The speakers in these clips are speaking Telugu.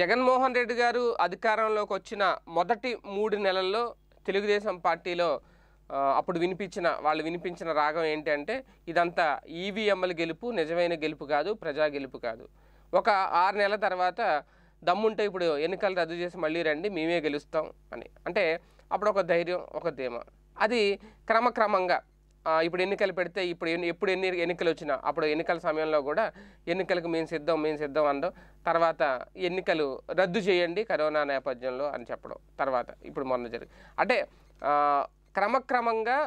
జగన్మోహన్ రెడ్డి గారు అధికారంలోకి వచ్చిన మొదటి మూడు నెలల్లో తెలుగుదేశం పార్టీలో అప్పుడు వినిపించిన వాళ్ళు వినిపించిన రాగం ఏంటంటే ఇదంతా ఈవీఎంల e గెలుపు నిజమైన గెలుపు కాదు ప్రజా గెలుపు కాదు ఒక ఆరు నెలల తర్వాత దమ్ముంటే ఇప్పుడు ఎన్నికలు రద్దు చేసి మళ్ళీ రండి మేమే గెలుస్తాం అని అంటే అప్పుడు ఒక ధైర్యం ఒక ధీమ అది క్రమక్రమంగా ఇప్పుడు ఎన్నికలు పెడితే ఇప్పుడు ఎన్ని ఎప్పుడు ఎన్ని ఎన్నికలు వచ్చినా అప్పుడు ఎన్నికల సమయంలో కూడా ఎన్నికలకు మేము సిద్ధం మేము సిద్ధం అందం తర్వాత ఎన్నికలు రద్దు చేయండి కరోనా నేపథ్యంలో అని చెప్పడం తర్వాత ఇప్పుడు మొన్న జరిగి అంటే క్రమక్రమంగా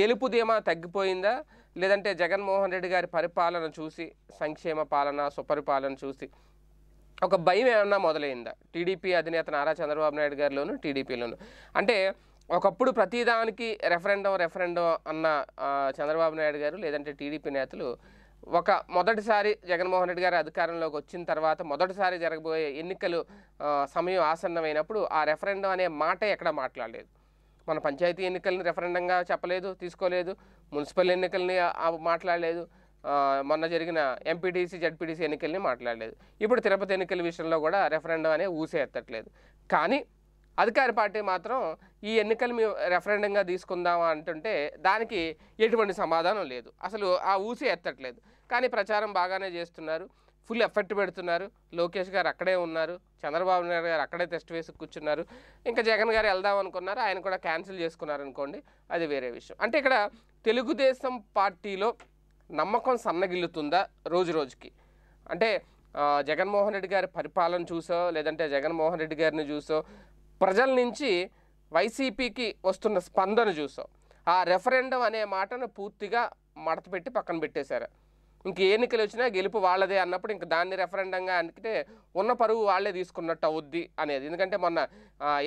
గెలుపు తగ్గిపోయిందా లేదంటే జగన్మోహన్ రెడ్డి గారి పరిపాలన చూసి సంక్షేమ పాలన సుపరిపాలన చూసి ఒక భయం ఏమన్నా మొదలైందా టీడీపీ అధినేత నారా చంద్రబాబు నాయుడు గారిలోను టీడీపీలోను అంటే ఒకప్పుడు ప్రతిదానికి రెఫరెండం రెఫరెండం అన్న చంద్రబాబు నాయుడు గారు లేదంటే టీడీపీ నేతలు ఒక మొదటిసారి జగన్మోహన్ రెడ్డి గారు అధికారంలోకి వచ్చిన తర్వాత మొదటిసారి జరగబోయే ఎన్నికలు సమయం ఆసన్నమైనప్పుడు ఆ రెఫరెండం అనే మాటే ఎక్కడ మాట్లాడలేదు మన పంచాయతీ ఎన్నికల్ని రెఫరెండంగా చెప్పలేదు తీసుకోలేదు మున్సిపల్ ఎన్నికలని మాట్లాడలేదు మొన్న జరిగిన ఎంపీటీసీ జడ్పీటీసీ ఎన్నికల్ని మాట్లాడలేదు ఇప్పుడు తిరుపతి ఎన్నికల విషయంలో కూడా రెఫరెండం అనే ఊసే ఎత్తట్లేదు కానీ అధికార పార్టీ మాత్రం ఈ ఎన్నికలు మేము రెఫరెండంగా తీసుకుందామా అంటుంటే దానికి ఎటువంటి సమాధానం లేదు అసలు ఆ ఊసి ఎత్తట్లేదు కానీ ప్రచారం బాగానే చేస్తున్నారు ఫుల్ ఎఫెక్ట్ పెడుతున్నారు లోకేష్ గారు అక్కడే ఉన్నారు చంద్రబాబు నాయుడు గారు అక్కడే టెస్ట్ వేసి కూర్చున్నారు ఇంకా జగన్ గారు వెళ్దాం అనుకున్నారు ఆయన కూడా క్యాన్సిల్ చేసుకున్నారు అనుకోండి అది వేరే విషయం అంటే ఇక్కడ తెలుగుదేశం పార్టీలో నమ్మకం సన్నగిల్లుతుందా రోజు రోజుకి అంటే జగన్మోహన్ రెడ్డి గారి పరిపాలన చూసో లేదంటే జగన్మోహన్ రెడ్డి గారిని చూసో ప్రజల నుంచి వైసీపీకి వస్తున్న స్పందన చూసాం ఆ రెఫరెండం అనే మాటను పూర్తిగా మడతపెట్టి పక్కన పెట్టేశారు ఇంక ఎన్నికలు వచ్చినా గెలుపు వాళ్ళదే అన్నప్పుడు ఇంక దాన్ని రెఫరెండంగా అనుకుంటే ఉన్న పరువు వాళ్ళే తీసుకున్నట్టు అవుద్ది అనేది ఎందుకంటే మొన్న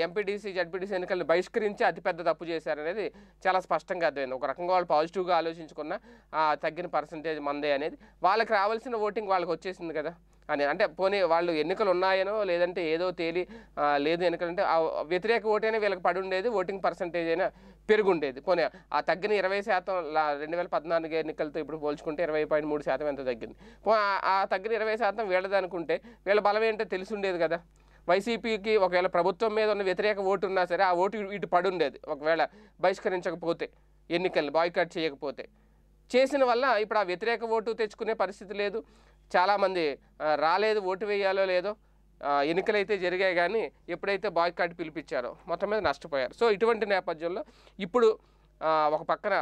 ఎంపీడీసీ జడ్పీడీసీ ఎన్నికలను బహిష్కరించి అతిపెద్ద తప్పు చేశారనేది చాలా స్పష్టంగా అర్థమైంది ఒక రకంగా వాళ్ళు పాజిటివ్గా ఆలోచించుకున్న తగ్గిన పర్సంటేజ్ మందే అనేది వాళ్ళకి రావాల్సిన ఓటింగ్ వాళ్ళకి వచ్చేసింది కదా అని అంటే పోనీ వాళ్ళు ఎన్నికలు ఉన్నాయనో లేదంటే ఏదో తేలి లేదు ఎన్నికలంటే ఆ వ్యతిరేక ఓటైనా వీళ్ళకి పడి ఉండేది ఓటింగ్ పర్సంటేజ్ అయినా పెరుగుండేది పోనీ ఆ తగ్గిన ఇరవై శాతం రెండు వేల పద్నాలుగు ఎన్నికలతో ఇప్పుడు పోల్చుకుంటే ఇరవై పాయింట్ మూడు శాతం ఎంత తగ్గింది పో ఆ తగ్గిన ఇరవై శాతం వీళ్ళదనుకుంటే వీళ్ళ బలం ఏంటో తెలిసి ఉండేది కదా వైసీపీకి ఒకవేళ ప్రభుత్వం మీద ఉన్న వ్యతిరేక ఓటు ఉన్నా సరే ఆ ఓటు ఇటు పడి ఉండేది ఒకవేళ బహిష్కరించకపోతే ఎన్నికలు బాయ్కాట్ చేయకపోతే చేసిన వల్ల ఇప్పుడు ఆ వ్యతిరేక ఓటు తెచ్చుకునే పరిస్థితి లేదు చాలామంది రాలేదు ఓటు వేయాలో లేదో ఎన్నికలైతే జరిగాయి కానీ ఎప్పుడైతే బాయ్కాట్ పిలిపించారో మొత్తం మీద నష్టపోయారు సో ఇటువంటి నేపథ్యంలో ఇప్పుడు ఒక పక్కన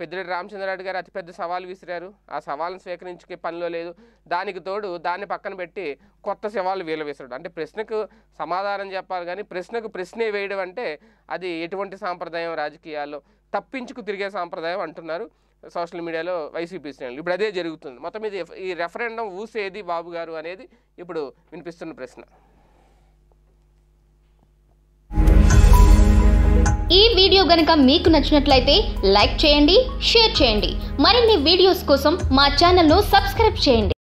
పెద్దిరెడ్డి రామచంద్రరావు గారు అతిపెద్ద సవాలు విసిరారు ఆ సవాల్ని స్వీకరించుకే పనిలో లేదు దానికి తోడు దాన్ని పక్కన పెట్టి కొత్త సవాలు వీలు విసిరడు అంటే ప్రశ్నకు సమాధానం చెప్పాలి కానీ ప్రశ్నకు ప్రశ్నే వేయడం అంటే అది ఎటువంటి సాంప్రదాయం రాజకీయాల్లో తప్పించుకు తిరిగే సాంప్రదాయం అంటున్నారు సోషల్ మీడియాలో వైసీపీ శ్రేణులు ఇప్పుడు అదే జరుగుతుంది మొత్తం మీద ఈ రెఫరెండం ఊసేది బాబు గారు అనేది ఇప్పుడు వినిపిస్తున్న ప్రశ్న ఈ వీడియో గనక మీకు నచ్చినట్లయితే లైక్ చేయండి షేర్ చేయండి మరిన్ని వీడియోస్ కోసం మా ఛానల్ను సబ్స్క్రైబ్ చేయండి